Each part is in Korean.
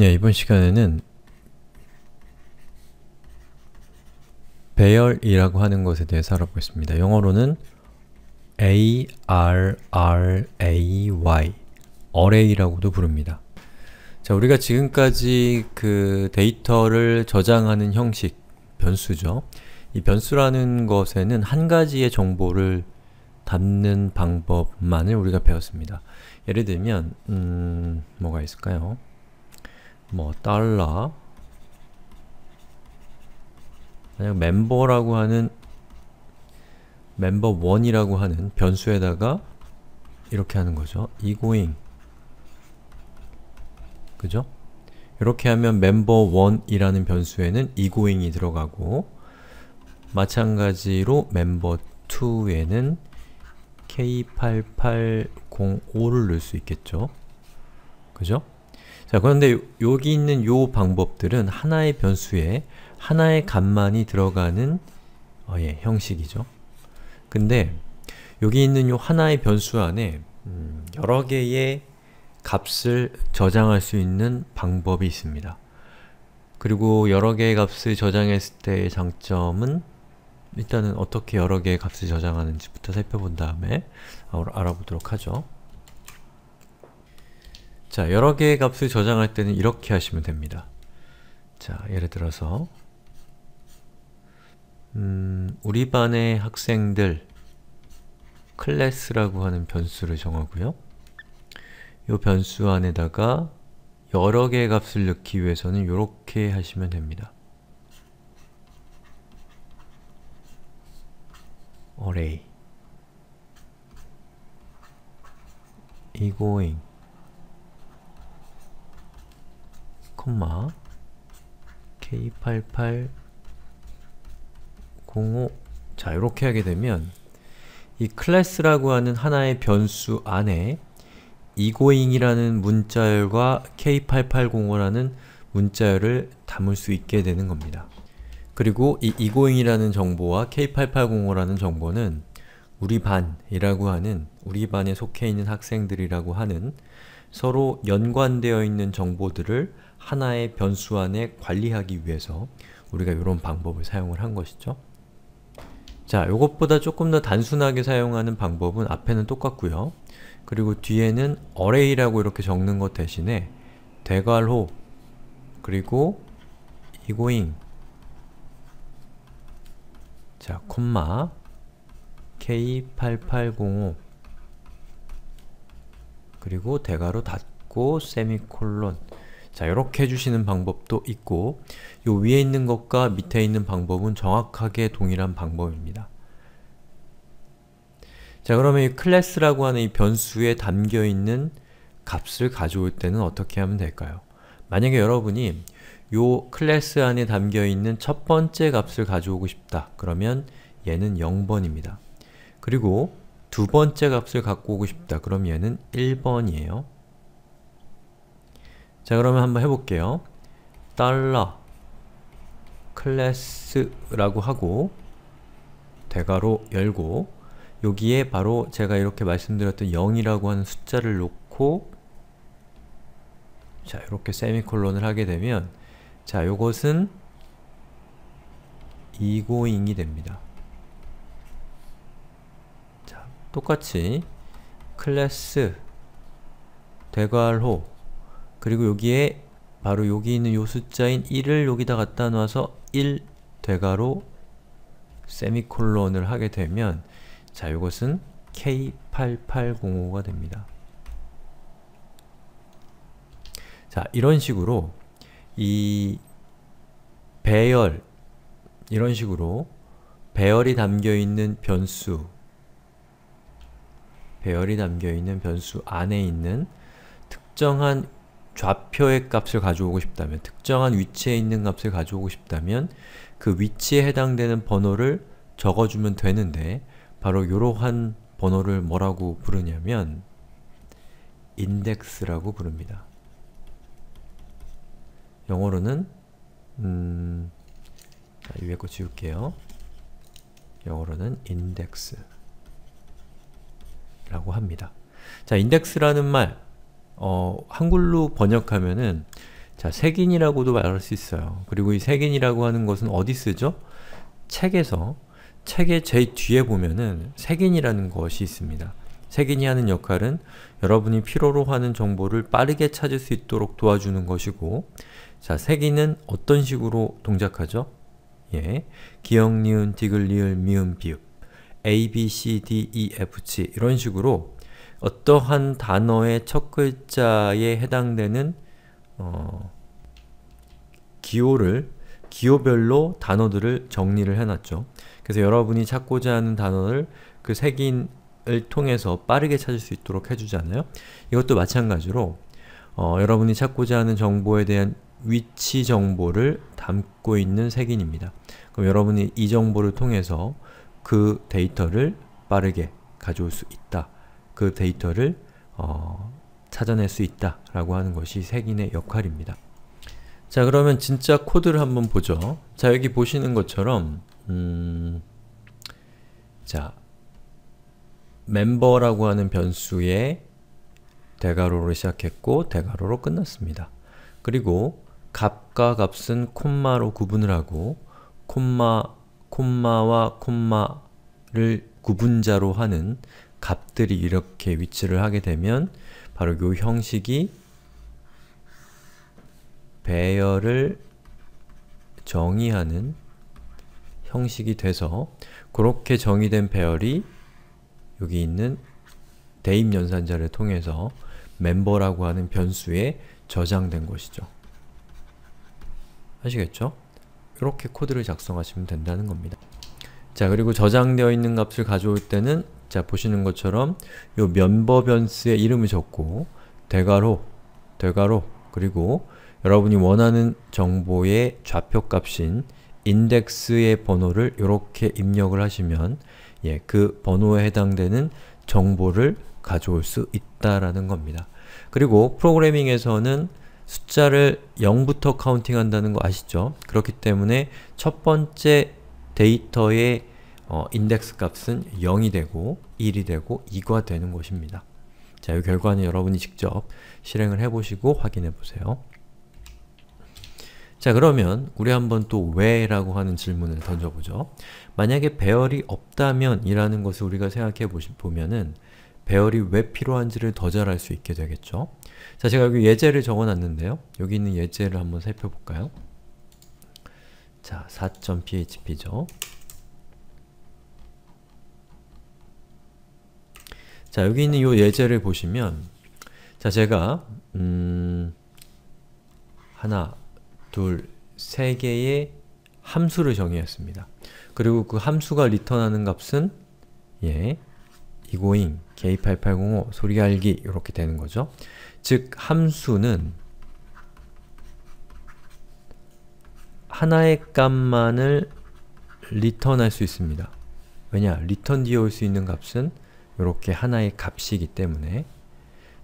예, 이번 시간에는 배열이라고 하는 것에 대해서 알아보겠습니다. 영어로는 ARRAY, array라고도 부릅니다. 자, 우리가 지금까지 그 데이터를 저장하는 형식, 변수죠. 이 변수라는 것에는 한 가지의 정보를 담는 방법만을 우리가 배웠습니다. 예를 들면, 음, 뭐가 있을까요? 뭐 달러 만약 멤버라고 하는 멤버 1이라고 하는 변수에다가 이렇게 하는 거죠. 이고잉 그죠? 이렇게 하면 멤버 1이라는 변수에는 이고잉이 들어가고 마찬가지로 멤버 2에는 k8805를 넣을 수 있겠죠. 그죠? 자, 그런데 여기 있는 요 방법들은 하나의 변수에 하나의 값만이 들어가는 어, 예, 형식이죠. 근데 여기 있는 요 하나의 변수 안에 음, 여러 개의 값을 저장할 수 있는 방법이 있습니다. 그리고 여러 개의 값을 저장했을 때의 장점은 일단은 어떻게 여러 개의 값을 저장하는지부터 살펴본 다음에 어, 알아보도록 하죠. 자, 여러 개의 값을 저장할 때는 이렇게 하시면 됩니다. 자, 예를 들어서 음, 우리 반의 학생들 클래스라고 하는 변수를 정하고요. 이 변수 안에다가 여러 개의 값을 넣기 위해서는 이렇게 하시면 됩니다. array egoing 콤마 k8805 자 이렇게 하게 되면 이 클래스라고 하는 하나의 변수 안에 이고잉이라는 문자열과 k8805라는 문자열을 담을 수 있게 되는 겁니다. 그리고 이 이고잉이라는 정보와 k8805라는 정보는 우리 반이라고 하는 우리 반에 속해 있는 학생들이라고 하는 서로 연관되어 있는 정보들을 하나의 변수 안에 관리하기 위해서 우리가 이런 방법을 사용을 한 것이죠. 자, 이것보다 조금 더 단순하게 사용하는 방법은 앞에는 똑같고요. 그리고 뒤에는 array라고 이렇게 적는 것 대신에 대괄호 그리고 egoing 자, 콤마 k8805 그리고 대괄호 닫고 세미콜론 자, 이렇게 해주시는 방법도 있고 요 위에 있는 것과 밑에 있는 방법은 정확하게 동일한 방법입니다. 자, 그러면 이 클래스라고 하는 이 변수에 담겨있는 값을 가져올 때는 어떻게 하면 될까요? 만약에 여러분이 요 클래스 안에 담겨있는 첫 번째 값을 가져오고 싶다. 그러면 얘는 0번입니다. 그리고 두 번째 값을 갖고 오고 싶다. 그럼 얘는 1번이에요. 자 그러면 한번 해볼게요. 달러 클래스라고 하고 대괄호 열고 여기에 바로 제가 이렇게 말씀드렸던 0이라고 하는 숫자를 놓고 자 이렇게 세미콜론을 하게 되면 자 요것은 이고잉이 됩니다. 자 똑같이 클래스 대괄호 그리고 여기에 바로 여기 있는 요 숫자인 1을 여기다 갖다 놔서 1 대괄호 세미콜론을 하게 되면 자, 이것은 K8805가 됩니다. 자, 이런 식으로 이 배열 이런 식으로 배열이 담겨있는 변수 배열이 담겨있는 변수 안에 있는 특정한 좌표의 값을 가져오고 싶다면, 특정한 위치에 있는 값을 가져오고 싶다면 그 위치에 해당되는 번호를 적어주면 되는데 바로 이러한 번호를 뭐라고 부르냐면 인덱스라고 부릅니다. 영어로는 음... 자, 위에 거 지울게요. 영어로는 인덱스 라고 합니다. 자, 인덱스라는 말 어, 한글로 번역하면은 자, 색인이라고도 말할 수 있어요. 그리고 이 색인이라고 하는 것은 어디 쓰죠? 책에서 책의 제일 뒤에 보면은 색인이라는 것이 있습니다. 색인이 하는 역할은 여러분이 필요로 하는 정보를 빠르게 찾을 수 있도록 도와주는 것이고 자, 색인은 어떤 식으로 동작하죠? 예, 기역, 니은, 디귿, 리을, 미음, 비읍 A, B, C, D, E, F, G 이런 식으로 어떠한 단어의 첫 글자에 해당되는 어, 기호를 기호별로 단어들을 정리를 해놨죠. 그래서 여러분이 찾고자 하는 단어를 그 색인 을 통해서 빠르게 찾을 수 있도록 해주잖아요. 이것도 마찬가지로 어, 여러분이 찾고자 하는 정보에 대한 위치 정보를 담고 있는 색인입니다. 그럼 여러분이 이 정보를 통해서 그 데이터를 빠르게 가져올 수 있다 그 데이터를 어, 찾아낼 수 있다라고 하는 것이 색인의 역할입니다. 자 그러면 진짜 코드를 한번 보죠. 자 여기 보시는 것처럼 음, 자 멤버라고 하는 변수에 대괄호로 시작했고 대괄호로 끝났습니다. 그리고 값과 값은 콤마로 구분을 하고 콤마, 콤마와 콤마를 구분자로 하는 값들이 이렇게 위치를 하게 되면 바로 요 형식이 배열을 정의하는 형식이 돼서 그렇게 정의된 배열이 여기 있는 대입연산자를 통해서 멤버라고 하는 변수에 저장된 것이죠. 아시겠죠? 이렇게 코드를 작성하시면 된다는 겁니다. 자, 그리고 저장되어 있는 값을 가져올 때는 자, 보시는 것처럼 요면버변수의 이름을 적고 대괄호, 대괄호, 그리고 여러분이 원하는 정보의 좌표값인 인덱스의 번호를 이렇게 입력을 하시면 예, 그 번호에 해당되는 정보를 가져올 수 있다라는 겁니다. 그리고 프로그래밍에서는 숫자를 0부터 카운팅한다는 거 아시죠? 그렇기 때문에 첫 번째 데이터의 어, 인덱스 값은 0이 되고 1이 되고 2가 되는 것입니다. 자, 이 결과는 여러분이 직접 실행을 해보시고 확인해보세요. 자 그러면 우리 한번 또 왜? 라고 하는 질문을 던져보죠. 만약에 배열이 없다면 이라는 것을 우리가 생각해보면은 배열이 왜 필요한지를 더 잘 알 수 있게 되겠죠. 자 제가 여기 예제를 적어놨는데요. 여기 있는 예제를 한번 살펴볼까요? 자, 4.php죠. 자, 여기 있는 이 예제를 보시면 자, 제가 음, 하나, 둘, 세 개의 함수를 정의했습니다. 그리고 그 함수가 리턴하는 값은 예, 이고잉, K8805, 소리알기 이렇게 되는 거죠. 즉, 함수는 하나의 값만을 리턴할 수 있습니다. 왜냐, 리턴 뒤에 올수 있는 값은 이렇게 하나의 값이기 때문에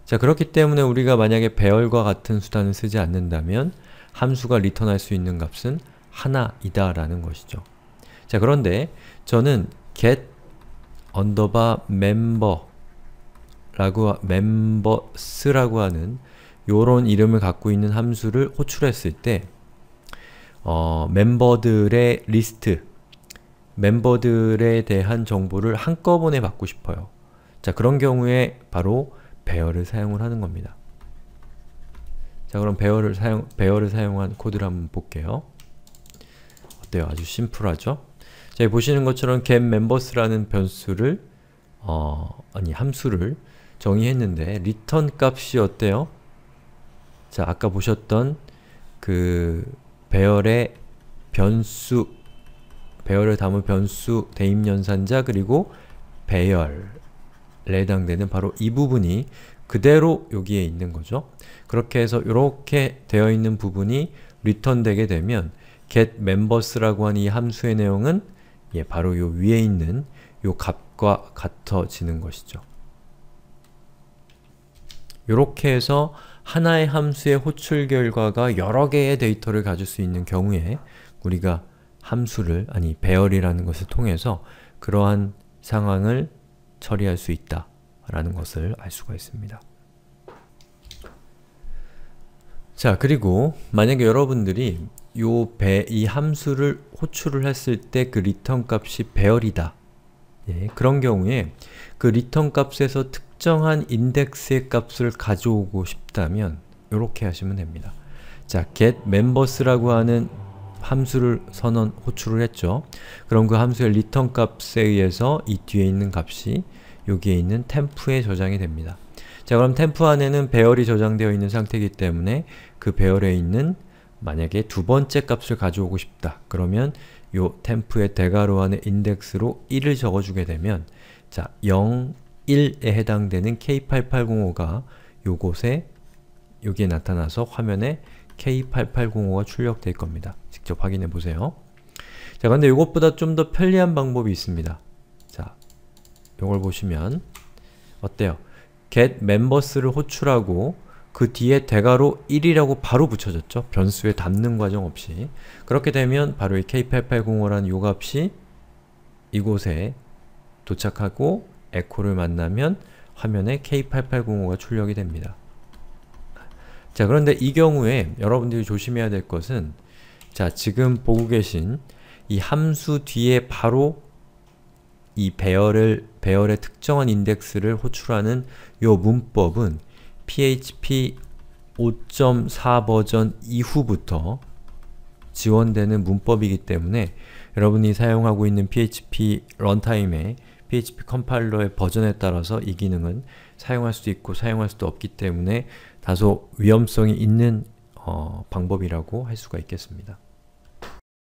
자 그렇기 때문에 우리가 만약에 배열과 같은 수단을 쓰지 않는다면 함수가 리턴할 수 있는 값은 하나이다 라는 것이죠. 자 그런데 저는 get underbar member 라고 members라고 하는 요런 이름을 갖고 있는 함수를 호출했을 때 어, 멤버들의 리스트 멤버들에 대한 정보를 한꺼번에 받고 싶어요. 자, 그런 경우에 바로 배열을 사용을 하는 겁니다. 자, 그럼 배열을 사용, 배열을 사용한 코드를 한번 볼게요. 어때요? 아주 심플하죠? 자, 보시는 것처럼 getMembers라는 변수를 어, 아니 함수를 정의했는데 리턴 값이 어때요? 자, 아까 보셨던 그 배열의 변수 배열을 담은 변수 대입연산자 그리고 배열 에 해당되는 바로 이 부분이 그대로 여기에 있는 거죠. 그렇게 해서 이렇게 되어 있는 부분이 리턴되게 되면 getMembers라고 하는 이 함수의 내용은 예, 바로 요 위에 있는 요 값과 같아지는 것이죠. 이렇게 해서 하나의 함수의 호출 결과가 여러 개의 데이터를 가질 수 있는 경우에 우리가 함수를, 아니 배열이라는 것을 통해서 그러한 상황을 처리할 수 있다라는 것을 알 수가 있습니다. 자, 그리고 만약에 여러분들이 요 배, 이 함수를 호출을 했을 때 그 리턴 값이 배열이다. 예, 그런 경우에 그 리턴 값에서 특정한 인덱스의 값을 가져오고 싶다면 이렇게 하시면 됩니다. 자, getMembers라고 하는 함수를 선언 호출을 했죠. 그럼 그 함수의 리턴 값에 의해서 이 뒤에 있는 값이 여기에 있는 템프에 저장이 됩니다. 자 그럼 템프 안에는 배열이 저장되어 있는 상태이기 때문에 그 배열에 있는 만약에 두 번째 값을 가져오고 싶다. 그러면 요 템프의 대괄호 안에 인덱스로 1을 적어주게 되면 자 0, 1에 해당되는 K8805가 요곳에 여기에 나타나서 화면에 K8805가 출력될 겁니다. 직접 확인해 보세요. 자, 근데 이것보다 좀 더 편리한 방법이 있습니다. 자, 이걸 보시면 어때요? get members를 호출하고 그 뒤에 대괄호 1이라고 바로 붙여졌죠? 변수에 담는 과정 없이. 그렇게 되면 바로 이 K8805라는 요 값이 이곳에 도착하고 에코를 만나면 화면에 K8805가 출력이 됩니다. 자 그런데 이 경우에 여러분들이 조심해야 될 것은 자 지금 보고 계신 이 함수 뒤에 바로 이 배열을 배열의 특정한 인덱스를 호출하는 요 문법은 PHP 5.4 버전 이후부터 지원되는 문법이기 때문에 여러분이 사용하고 있는 PHP 런타임의 PHP 컴파일러의 버전에 따라서 이 기능은 사용할 수도 있고 사용할 수도 없기 때문에 다소 위험성이 있는 어, 방법이라고 할 수가 있겠습니다.